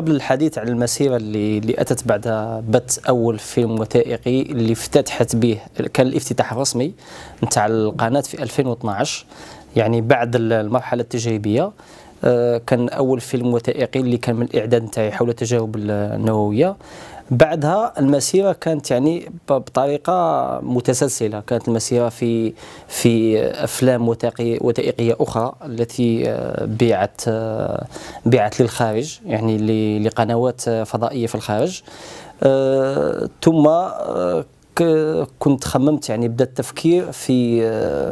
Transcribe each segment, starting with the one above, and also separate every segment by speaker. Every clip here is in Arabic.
Speaker 1: قبل الحديث عن المسيرة اللي, اللي أتت بعد بث أول فيلم وثائقي اللي افتتحت به كان الافتتاح الرسمي نتاع القناة في 2012 يعني بعد المرحلة التجريبية آه، كان أول فيلم وثائقي اللي كان من الإعداد نتاعي حول التجارب النووية بعدها المسيره كانت يعني بطريقه متسلسله كانت المسيره في في افلام وثائقيه اخرى التي آه، بيعت آه، بيعت للخارج يعني لقنوات فضائيه في الخارج آه، ثم كنت خممت يعني بدا التفكير في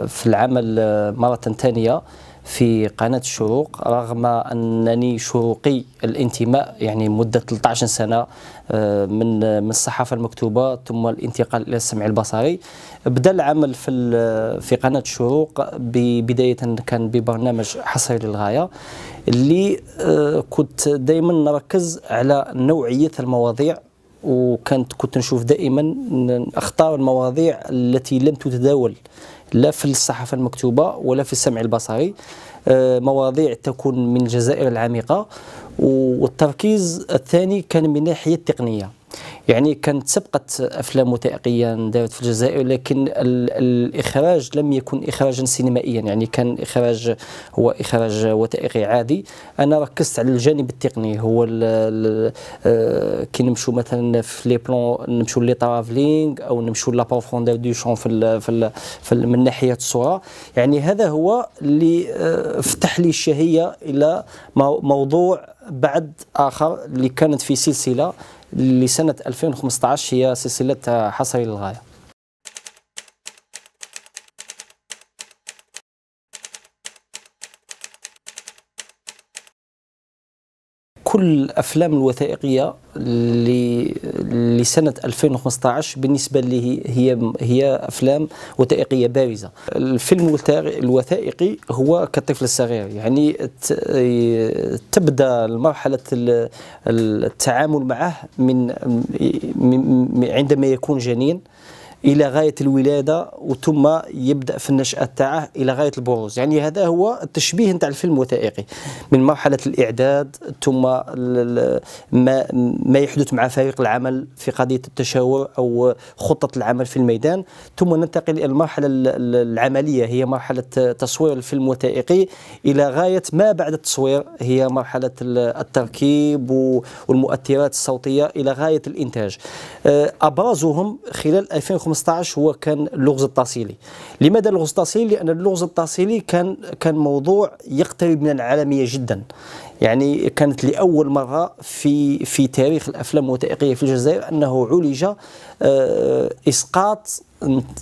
Speaker 1: في العمل مره ثانيه في قناة الشروق رغم أنني شروقي الانتماء يعني مدة 13 سنة آه، من من الصحافة المكتوبة ثم الانتقال إلى السمع البصري بدأ العمل في في قناة الشروق بداية كان ببرنامج حصري للغاية اللي آه، كنت دائما نركز على نوعية المواضيع وكنت كنت نشوف دائما اختار المواضيع التي لم تتداول لا في الصحافه المكتوبه ولا في السمع البصري آه، مواضيع تكون من الجزائر العميقه والتركيز الثاني كان من ناحيه التقنيه يعني كانت سبقت افلام وثائقيه دارت في الجزائر لكن الاخراج لم يكن اخراجا سينمائيا يعني كان اخراج هو اخراج وثائقي عادي انا ركزت على الجانب التقني هو آه، كي نمشوا مثلا في لي بلون نمشوا لي ترافلينغ او نمشوا لا بروفوندور دو شون في في, في من ناحيه الصوره يعني هذا هو اللي آه، فتح لي الشهيه الى موضوع بعد اخر اللي كانت في سلسله لسنة 2015 هي سلسلتها حصري للغاية كل الافلام الوثائقيه لسنه 2015 بالنسبه لي هي هي افلام وثائقيه بارزه الفيلم الوثائقي هو كالطفل الصغير يعني تبدا مرحله التعامل معه من عندما يكون جنين الى غايه الولاده وثم يبدا في النشاه تاعه الى غايه البروز يعني هذا هو التشبيه نتاع الفيلم الوثائقي من مرحله الاعداد ثم ما ما يحدث مع فريق العمل في قضيه التشاور او خطه العمل في الميدان ثم ننتقل الى المرحله العمليه هي مرحله تصوير الفيلم الوثائقي الى غايه ما بعد التصوير هي مرحله التركيب والمؤثرات الصوتيه الى غايه الانتاج ابرزهم خلال 2015 2015 هو كان اللغز التاصيلي لماذا اللغز التاصيلي لان اللغز التاصيلي كان كان موضوع يقترب من العالميه جدا يعني كانت لاول مره في في تاريخ الافلام الوثائقيه في الجزائر انه عولج آه، اسقاط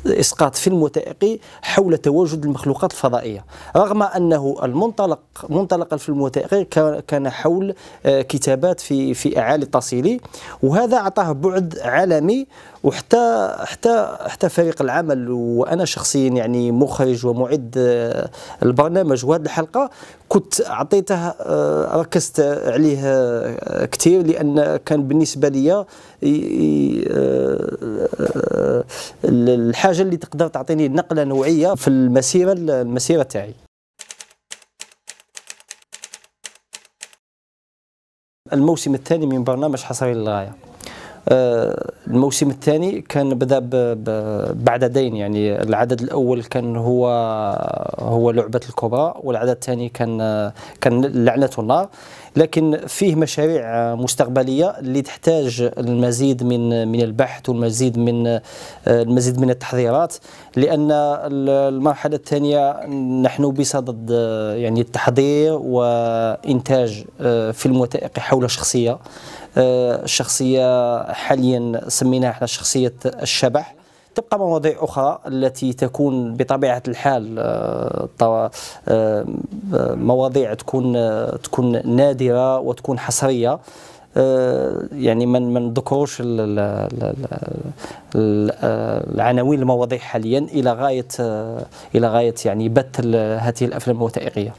Speaker 1: اسقاط فيلم وثائقي حول تواجد المخلوقات الفضائيه رغم انه المنطلق منطلق الفيلم الوثائقي كان حول آه، كتابات في في اعالي التصيلي وهذا اعطاه بعد عالمي وحتى حتى حتى فريق العمل وانا شخصيا يعني مخرج ومعد آه، البرنامج وهذه الحلقه كنت اعطيته آه، ركزت عليه كثير لان كان بالنسبه لي الحاجه اللي تقدر تعطيني نقله نوعيه في المسيره المسيره تاعي الموسم الثاني من برنامج حصري للغايه آه، الموسم الثاني كان بدا بعددين يعني العدد الاول كان هو هو لعبه الكبرى والعدد الثاني كان كان لعنه النار لكن فيه مشاريع مستقبليه اللي تحتاج المزيد من من البحث والمزيد من المزيد من التحضيرات لان المرحله الثانيه نحن بصدد يعني التحضير وانتاج آه، فيلم وثائقي حول شخصيه الشخصيه آه، حاليا سميناها احنا شخصيه الشبح تبقى مواضيع أخرى التي تكون بطبيعة الحال آه، آه، آه، مواضيع تكون تكون نادرة وتكون حصرية يعني من من ذكروش العناوين المواضيع حاليا الى غايه الى غايه يعني بث هذه الافلام الوثائقيه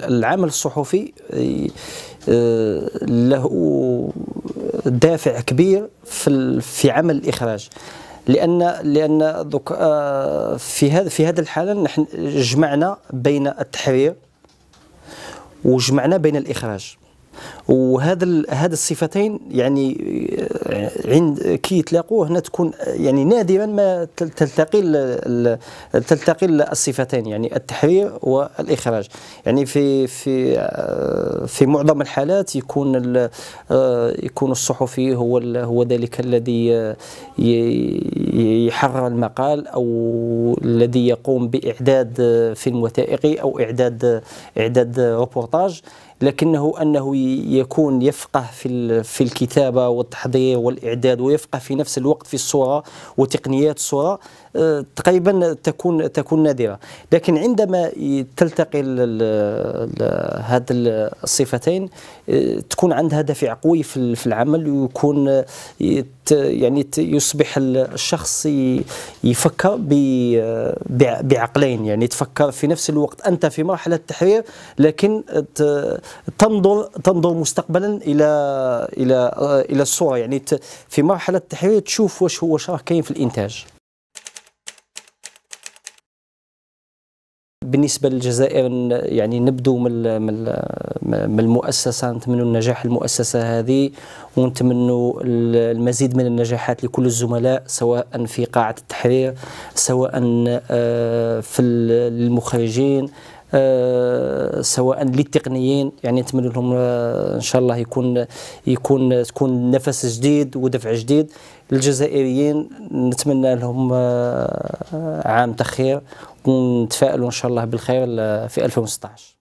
Speaker 1: العمل الصحفي آه، له دافع كبير في في عمل الاخراج لان لان آه، في هذا في هذا الحاله نحن جمعنا بين التحرير وجمعنا بين الاخراج وهذا هذا الصفتين يعني آه، عند كي يتلاقوا هنا تكون آه، يعني نادرا ما تلتقي تلتقي الصفتين يعني التحرير والاخراج يعني في في آه، في معظم الحالات يكون يكون الصحفي هو هو ذلك الذي يحرر المقال او الذي يقوم باعداد فيلم وثائقي او اعداد اعداد روبورتاج لكنه أنه يكون يفقه في في الكتابة والتحضير والإعداد ويفقه في نفس الوقت في الصورة وتقنيات الصورة آه، تقريبا تكون تكون نادرة لكن عندما تلتقي هذه الصفتين آه، تكون عندها دافع قوي في العمل ويكون آه، يعني يصبح الشخص يفكر بعقلين يعني تفكر في نفس الوقت انت في مرحله التحرير لكن تنظر تنظر مستقبلا الى الى الى الصوره يعني في مرحله التحرير تشوف واش هو راه كاين في الانتاج بالنسبة للجزائر يعني نبدو من من المؤسسة نتمنوا النجاح المؤسسة هذه ونتمنوا المزيد من النجاحات لكل الزملاء سواء في قاعة التحرير سواء آه، في المخرجين آه، سواء للتقنيين يعني نتمنى لهم آه، ان شاء الله يكون يكون تكون نفس جديد ودفع جديد الجزائريين نتمنى لهم آه، عام تخير ونتفائلوا ان شاء الله بالخير في 2016